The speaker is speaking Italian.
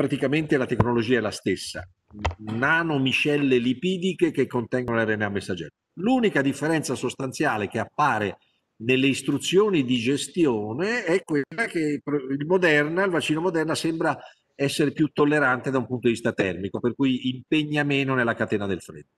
praticamente la tecnologia è la stessa, nanomicelle lipidiche che contengono l'RNA messaggero. L'unica differenza sostanziale che appare nelle istruzioni di gestione è quella che il, Moderna, il vaccino Moderna sembra essere più tollerante da un punto di vista termico, per cui impegna meno nella catena del freddo.